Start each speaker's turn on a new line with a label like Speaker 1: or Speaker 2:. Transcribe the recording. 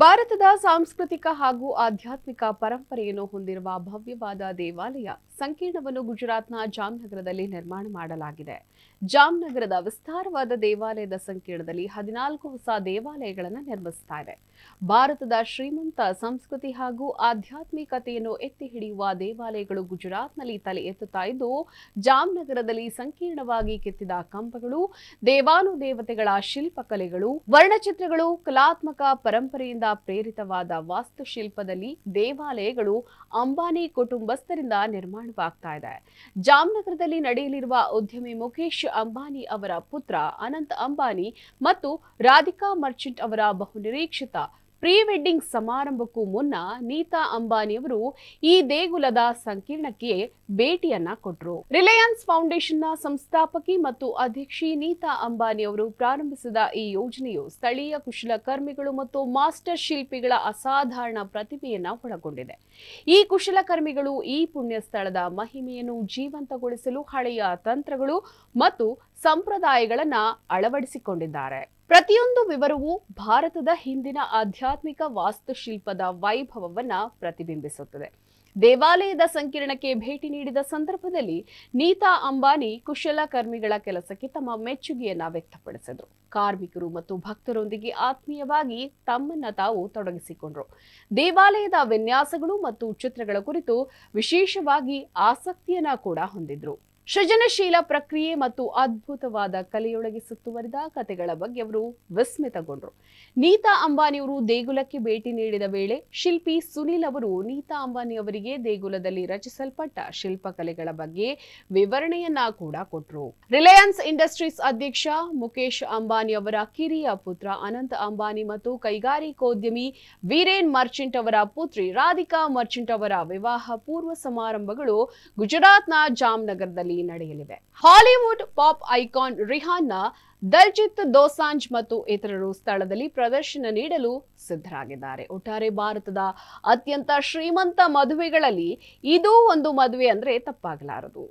Speaker 1: ಭಾರತದ ಸಾಂಸ್ಕೃತಿಕ ಹಾಗೂ ಆಧ್ಯಾತ್ಮಿಕ ಪರಂಪರೆಯನ್ನು ಹೊಂದಿರುವ ಭವ್ಯವಾದ ದೇವಾಲಯ ಸಂಕೀರ್ಣವನ್ನು ಗುಜರಾತ್ನ ಜಾಮ್ನಗರದಲ್ಲಿ ನಿರ್ಮಾಣ ಮಾಡಲಾಗಿದೆ ಜಾಮ್ನಗರದ ವಿಸ್ತಾರವಾದ ದೇವಾಲಯದ ಸಂಕೀರ್ಣದಲ್ಲಿ ಹದಿನಾಲ್ಕು ಹೊಸ ದೇವಾಲಯಗಳನ್ನು ನಿರ್ಮಿಸ್ತಾ ಇದೆ ಭಾರತದ ಶ್ರೀಮಂತ ಸಂಸ್ಕೃತಿ ಹಾಗೂ ಆಧ್ಯಾತ್ಮಿಕತೆಯನ್ನು ಎತ್ತಿ ಹಿಡಿಯುವ ದೇವಾಲಯಗಳು ಗುಜರಾತ್ನಲ್ಲಿ ತಲೆ ಎತ್ತುತ್ತಾ ಇದ್ದು ಜಾಮ್ನಗರದಲ್ಲಿ ಸಂಕೀರ್ಣವಾಗಿ ಕೆತ್ತಿದ ಕಂಬಗಳು ದೇವಾನುದೇವತೆಗಳ ಶಿಲ್ಪಕಲೆಗಳು ವರ್ಣಚಿತ್ರಗಳು ಕಲಾತ್ಮಕ ಪರಂಪರೆಯಿಂದ ಪ್ರೇರಿತವಾದ ವಾಸ್ತುಶಿಲ್ಪದಲ್ಲಿ ದೇವಾಲಯಗಳು ಅಂಬಾನಿ ಕುಟುಂಬಸ್ಥರಿಂದ ನಿರ್ಮಾಣವಾಗ್ತಾ ಇದೆ ಜಾಮ್ನಗರದಲ್ಲಿ ನಡೆಯಲಿರುವ ಉದ್ಯಮಿ ಮುಖೇಶ್ ಅಂಬಾನಿ ಅವರ ಪುತ್ರ ಅನಂತ್ ಅಂಬಾನಿ ಮತ್ತು ರಾಧಿಕಾ ಮರ್ಚೆಂಟ್ ಅವರ ಬಹುನಿರೀಕ್ಷಿತ ಪ್ರೀ ವೆಡ್ಡಿಂಗ್ ಸಮಾರಂಭಕ್ಕೂ ಮುನ್ನ ನೀತಾ ಅಂಬಾನಿಯವರು ಈ ದೇಗುಲದ ಸಂಕೀರ್ಣಕ್ಕೆ ಭೇಟಿಯನ್ನ ಕೊಟ್ಟರು ರಿಲಯನ್ಸ್ ಫೌಂಡೇಶನ್ನ ಸಂಸ್ಥಾಪಕಿ ಮತ್ತು ಅಧ್ಯಕ್ಷಿ ನೀತಾ ಅಂಬಾನಿಯವರು ಪ್ರಾರಂಭಿಸಿದ ಈ ಯೋಜನೆಯು ಸ್ಥಳೀಯ ಕುಶಲಕರ್ಮಿಗಳು ಮತ್ತು ಮಾಸ್ಟರ್ ಶಿಲ್ಪಿಗಳ ಅಸಾಧಾರಣ ಪ್ರತಿಭೆಯನ್ನು ಒಳಗೊಂಡಿದೆ ಈ ಕುಶಲಕರ್ಮಿಗಳು ಈ ಪುಣ್ಯ ಸ್ಥಳದ ಮಹಿಮೆಯನ್ನು ಜೀವಂತಗೊಳಿಸಲು ಹಳೆಯ ತಂತ್ರಗಳು ಮತ್ತು ಸಂಪ್ರದಾಯಗಳನ್ನು ಅಳವಡಿಸಿಕೊಂಡಿದ್ದಾರೆ ಪ್ರತಿಯೊಂದು ವಿವರವೂ ಭಾರತದ ಹಿಂದಿನ ಆಧ್ಯಾತ್ಮಿಕ ವಾಸ್ತುಶಿಲ್ಪದ ವೈಭವವನ್ನ ಪ್ರತಿಬಿಂಬಿಸುತ್ತದೆ ದೇವಾಲಯದ ಸಂಕೀರ್ಣಕ್ಕೆ ಭೇಟಿ ನೀಡಿದ ಸಂದರ್ಭದಲ್ಲಿ ನೀತಾ ಅಂಬಾನಿ ಕುಶಲಕರ್ಮಿಗಳ ಕೆಲಸಕ್ಕೆ ತಮ್ಮ ಮೆಚ್ಚುಗೆಯನ್ನು ವ್ಯಕ್ತಪಡಿಸಿದರು ಕಾರ್ಮಿಕರು ಮತ್ತು ಭಕ್ತರೊಂದಿಗೆ ಆತ್ಮೀಯವಾಗಿ ತಮ್ಮನ್ನ ತಾವು ತೊಡಗಿಸಿಕೊಂಡರು ದೇವಾಲಯದ ವಿನ್ಯಾಸಗಳು ಮತ್ತು ಚಿತ್ರಗಳ ಕುರಿತು ವಿಶೇಷವಾಗಿ ಆಸಕ್ತಿಯನ್ನ ಕೂಡ ಹೊಂದಿದ್ರು ಸೃಜನಶೀಲ ಪ್ರಕ್ರಿಯೆ ಮತ್ತು ಅದ್ಭುತವಾದ ಕಲೆಯೊಳಗೆ ಸುತ್ತುವರಿದ ಕಥೆಗಳ ಬಗ್ಗೆ ಅವರು ವಿಸ್ಮಿತಗೊಂಡರು ನೀತಾ ಅಂಬಾನಿಯವರು ದೇಗುಲಕ್ಕೆ ಭೇಟಿ ನೀಡಿದ ವೇಳೆ ಶಿಲ್ಪಿ ಸುನಿಲ್ ಅವರು ನೀತಾ ಅಂಬಾನಿ ಅವರಿಗೆ ದೇಗುಲದಲ್ಲಿ ರಚಿಸಲ್ಪಟ್ಟ ಶಿಲ್ಪಕಲೆಗಳ ಬಗ್ಗೆ ವಿವರಣೆಯನ್ನ ಕೂಡ ಕೊಟ್ಟರು ರಿಲಯನ್ಸ್ ಇಂಡಸ್ಟ್ರೀಸ್ ಅಧ್ಯಕ್ಷ ಮುಖೇಶ್ ಅಂಬಾನಿ ಅವರ ಕಿರಿಯ ಪುತ್ರ ಅನಂತ್ ಅಂಬಾನಿ ಮತ್ತು ಕೈಗಾರಿಕೋದ್ಯಮಿ ವೀರೇನ್ ಮರ್ಚೆಂಟ್ ಅವರ ಪುತ್ರಿ ರಾಧಿಕಾ ಮರ್ಚೆಂಟ್ ಅವರ ವಿವಾಹ ಪೂರ್ವ ಸಮಾರಂಭಗಳು ಗುಜರಾತ್ನ ಜಾಮ್ನಗರದಲ್ಲಿ ನಡೆಯಲಿದೆ ನಡೆಯಲಿವೆ Hollywood pop icon Rihanna Diljit Dosanjh ಮತ್ತು ಇತರರು ಸ್ಥಳದಲ್ಲಿ ಪ್ರದರ್ಶನ ನೀಡಲು ಸಿದ್ಧರಾಗಿದ್ದಾರೆ ಒಟ್ಟಾರೆ ಭಾರತದ ಅತ್ಯಂತ ಶ್ರೀಮಂತ ಮದುವೆಗಳಲ್ಲಿ ಇದೂ ಒಂದು ಮದುವೆ ಅಂದ್ರೆ ತಪ್ಪಾಗಲಾರದು